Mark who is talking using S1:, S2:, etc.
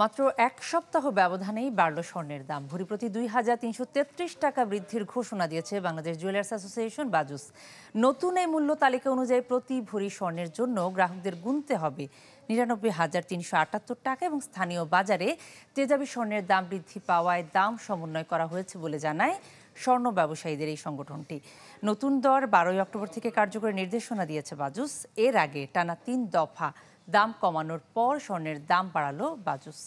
S1: মাত্র এক সপ্তাহ ব্যবধানেই বাড়ল স্বর্ণের দাম প্রতি দুই হাজার তিনশো তেত্রিশ টাকা বৃদ্ধির ঘোষণা দিয়েছে বাংলাদেশ জুয়েলার্স অ্যাসোসিয়েশন বাজুস নতুন এই মূল্য তালিকা অনুযায়ী প্রতি ভরি স্বর্ণের জন্য গ্রাহকদের গুনতে হবে নিরানব্বই হাজার তিনশো আটাত্তর টাকা এবং স্থানীয় বাজারে তেজাবি স্বর্ণের দাম বৃদ্ধি পাওয়ায় দাম সমন্বয় করা হয়েছে বলে জানায় স্বর্ণ ব্যবসায়ীদের এই সংগঠনটি নতুন দর বারোই অক্টোবর থেকে কার্যকরী নির্দেশনা দিয়েছে বাজুস এর আগে টানা তিন দফা দাম কমানোর পর স্বর্ণের দাম বাড়ালো বাজুস